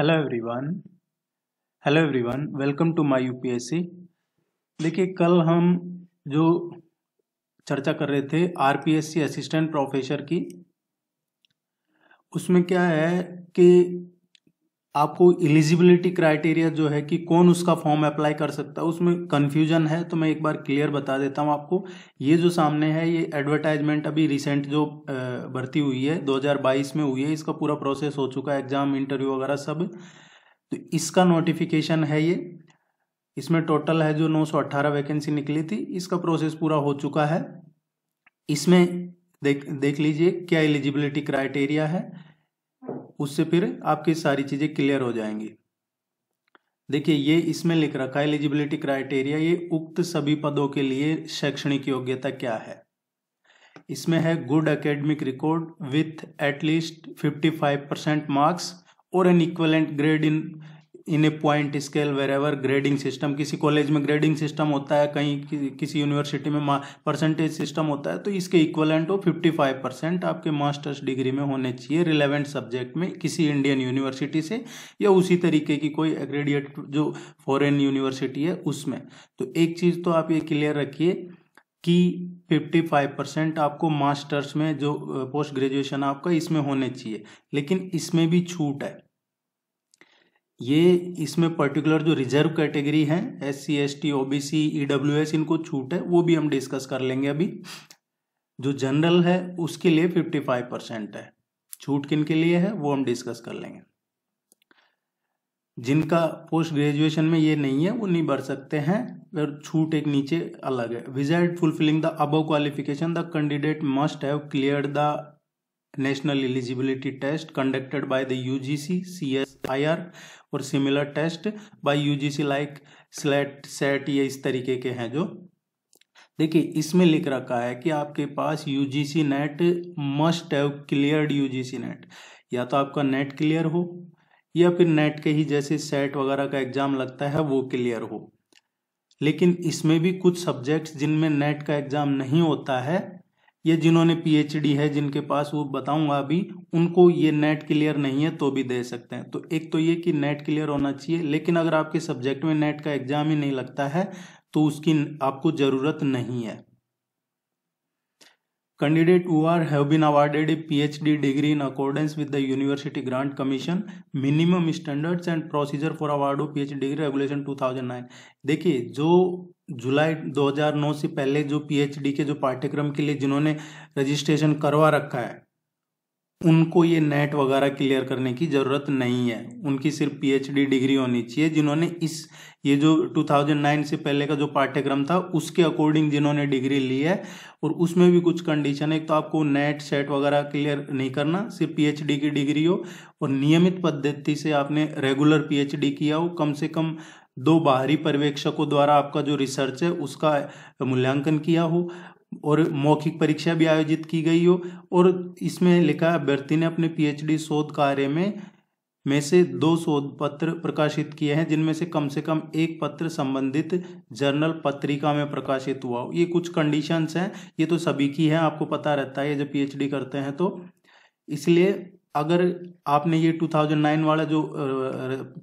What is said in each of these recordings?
hello everyone hello everyone welcome to my UPSC देखिए कल हम जो चर्चा कर रहे थे आरपीएससी असिस्टेंट प्रोफेसर की उसमें क्या है कि आपको एलिजिबिलिटी क्राइटेरिया जो है कि कौन उसका फॉर्म अप्लाई कर सकता है उसमें कन्फ्यूजन है तो मैं एक बार क्लियर बता देता हूँ आपको ये जो सामने है ये एडवर्टाइजमेंट अभी रिसेंट जो भर्ती हुई है 2022 में हुई है इसका पूरा प्रोसेस हो चुका है एग्ज़ाम इंटरव्यू वगैरह सब तो इसका नोटिफिकेशन है ये इसमें टोटल है जो नौ वैकेंसी निकली थी इसका प्रोसेस पूरा हो चुका है इसमें देख देख लीजिए क्या एलिजिबिलिटी क्राइटेरिया है उससे फिर आपकी सारी चीज़ें क्लियर हो जाएंगी देखिए ये इसमें लिख रखा है एलिजिबिलिटी क्राइटेरिया ये उक्त सभी पदों के लिए शैक्षणिक योग्यता क्या है इसमें है good academic record with at least 55 percent marks और an equivalent grade in in a point scale wherever grading system किसी कॉलेज में ग्रेडिंग सिस्टम होता है कहीं कि, किसी यूनिवर्सिटी में परसेंटेज सिस्टम होता है तो इसके इक्वलेंट हो फिफ्टी फाइव परसेंट आपके मास्टर्स डिग्री में होने चाहिए रिलेवेंट सब्जेक्ट में किसी इंडियन यूनिवर्सिटी से या उसी तरीके की कोई एग्रेडिएट जो फॉरेन यूनिवर्सिटी है उसमें तो एक चीज़ तो आप ये क्लियर रखिए कि 55 परसेंट आपको मास्टर्स में जो पोस्ट ग्रेजुएशन आपका इसमें होने चाहिए लेकिन इसमें भी छूट है ये इसमें पर्टिकुलर जो रिजर्व कैटेगरी है S C S T O B C E W S इनको छूट है वो भी हम डिस्कस कर लेंगे अभी जो जनरल है उसके लिए फिफ्टी फाइव परसेंट है छूट किन के लिए है वो हम डिस्कस कर लेंगे जिनका पोस्ट ग्रेजुएशन में ये नहीं है वो नहीं भर सकते हैं और छूट एक नीचे अलग है besides fulfilling the above qualification the candidate must have clear the national eligibility test conducted by the UGC CSIR और similar test by UGC like SLET SET ये इस तरीके के हैं जो देखिए इसमें लिख रखा है कि आपके पास UGC NET must have cleared U G C NET या तो आपका नेट क्लियर हो या फिर नेट के ही जैसे सेट वगैरह का एग्ज़ाम लगता है वो क्लियर हो लेकिन इसमें भी कुछ सब्जेक्ट्स जिनमें नेट का एग्ज़ाम नहीं होता है ये जिन्होंने पीएचडी है जिनके पास वो बताऊंगा अभी उनको ये नेट क्लियर नहीं है तो भी दे सकते हैं तो एक तो ये कि नेट क्लियर होना चाहिए लेकिन अगर आपके सब्जेक्ट में नेट का एग्जाम ही नहीं लगता है तो उसकी आपको ज़रूरत नहीं है Candidate who are have been awarded a PhD degree in accordance with the University Grant Commission minimum standards and procedure for award of PhD degree regulation 2009 देखिए जो जुलाई 2009 से पहले जो पीएचडी के जो पाठ्यक्रम के लिए जिन्होंने रजिस्ट्रेशन करवा रखा है उनको ये नेट वगैरह क्लियर करने की ज़रूरत नहीं है उनकी सिर्फ पीएचडी डिग्री होनी चाहिए जिन्होंने इस ये जो 2009 से पहले का जो पाठ्यक्रम था उसके अकॉर्डिंग जिन्होंने डिग्री ली है और उसमें भी कुछ कंडीशन है एक तो आपको नेट सेट वगैरह क्लियर नहीं करना सिर्फ पीएचडी की डिग्री हो और नियमित पद्धति से आपने रेगुलर पी किया हो कम से कम दो बाहरी पर्यवेक्षकों द्वारा आपका जो रिसर्च है उसका मूल्यांकन किया हो और मौखिक परीक्षा भी आयोजित की गई हो और इसमें लिखा अभ्यर्थी ने अपने पीएचडी शोध कार्य में में से दो शोध पत्र प्रकाशित किए हैं जिनमें से कम से कम एक पत्र संबंधित जर्नल पत्रिका में प्रकाशित हुआ हो ये कुछ कंडीशंस हैं ये तो सभी की है आपको पता रहता है जब पीएचडी करते हैं तो इसलिए अगर आपने ये 2009 वाला जो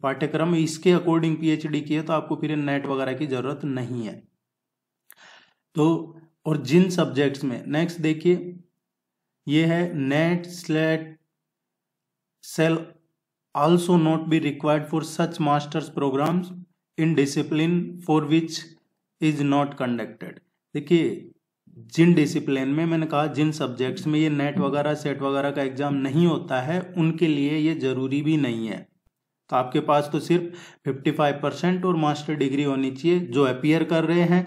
पाठ्यक्रम इसके अकॉर्डिंग पीएचडी किया तो आपको फिर नेट वगैरह की ज़रूरत नहीं है तो और जिन सब्जेक्ट्स में नेक्स्ट देखिए ये है NET SLET shall also not be required for such masters programmes in discipline for which is not conducted देखिए जिन डिसिप्लिन में मैंने कहा जिन सब्जेक्ट्स में ये नेट वगैरह सेट वगैरह का एग्जाम नहीं होता है उनके लिए ये जरूरी भी नहीं है तो आपके पास तो सिर्फ 55 परसेंट और मास्टर डिग्री होनी चाहिए जो अपियर कर रहे हैं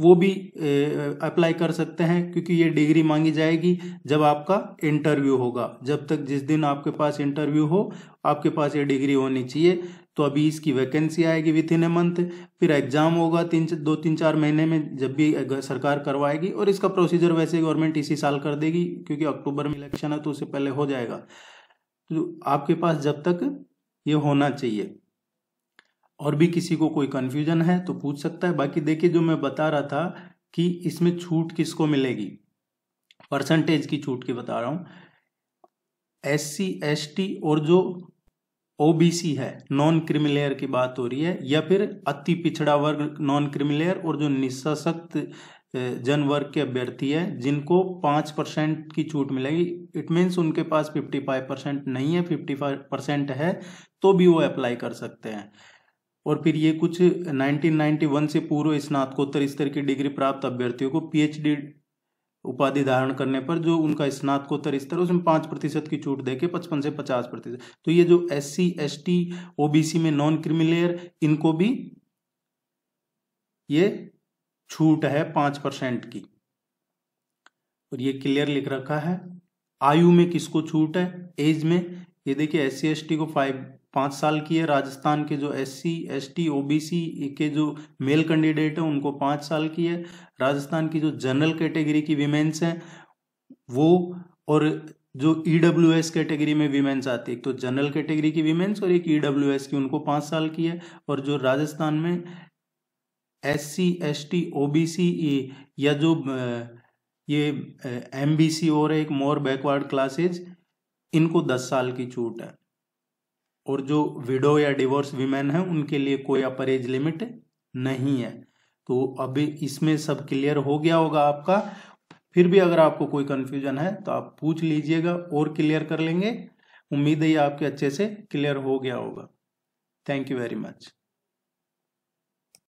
वो भी अप्लाई कर सकते हैं क्योंकि ये डिग्री मांगी जाएगी जब आपका इंटरव्यू होगा जब तक जिस दिन आपके पास इंटरव्यू हो आपके पास ये डिग्री होनी चाहिए तो अभी इसकी वैकेंसी आएगी विथ इन ए मंथ फिर एग्ज़ाम होगा तीन दो तीन चार महीने में जब भी सरकार करवाएगी और इसका प्रोसीजर वैसे गवर्नमेंट इसी साल कर देगी क्योंकि अक्टूबर में इलेक्शन है तो उससे पहले हो जाएगा तो आपके पास जब तक ये होना चाहिए और भी किसी को कोई कन्फ्यूजन है तो पूछ सकता है बाकी देखिए जो मैं बता रहा था कि इसमें छूट किसको मिलेगी परसेंटेज की छूट की बता रहा हूँ एस सी एस टी और जो ओबीसी है नॉन क्रिमिलेयर की बात हो रही है या फिर अति पिछड़ा वर्ग नॉन क्रिमिलेयर और जो निशक्त जन वर्ग के अभ्यर्थी है जिनको पाँच परसेंट की छूट मिलेगी इट मीन्स उनके पास फिफ्टी फाइव परसेंट नहीं है फिफ्टी फाइव परसेंट है तो भी वो अप्लाई कर सकते हैं और फिर ये कुछ 1991 से पूर्व स्नातकोत्तर स्तर की डिग्री प्राप्त अभ्यर्थियों को पीएचडी उपाधि धारण करने पर जो उनका स्नातकोत्तर स्तर उसमें पाँच प्रतिशत की छूट देके पचपन से पचास प्रतिशत तो ये जो S C S T OBC में नॉन क्रिमिलेयर इनको भी ये छूट है पाँच परसेंट की और ये क्लियर लिख रखा है आयु में किसको छूट है एज में ये देखिए एस सी को फाइव पाँच साल की है राजस्थान के जो S C S T O B C के जो मेल कैंडिडेट हैं उनको पाँच साल की है राजस्थान की जो जनरल कैटेगरी की वीमेंस हैं वो और जो ई डब्ल्यू एस कैटेगरी में वीमेंस आती है एक तो जनरल कैटेगरी की वीमेंस और एक ई डब्ल्यू एस की उनको पाँच साल की है और जो राजस्थान में S C S T O B C या जो ये एम बी सी और एक मोर बैकवर्ड क्लासेज इनको दस साल की छूट है और जो विडो या डिवोर्स विमेन है उनके लिए कोई अपर एज लिमिट नहीं है तो अभी इसमें सब क्लियर हो गया होगा आपका फिर भी अगर आपको कोई कन्फ्यूजन है तो आप पूछ लीजिएगा और क्लियर कर लेंगे उम्मीद है आपके अच्छे से क्लियर हो गया होगा थैंक यू वेरी मच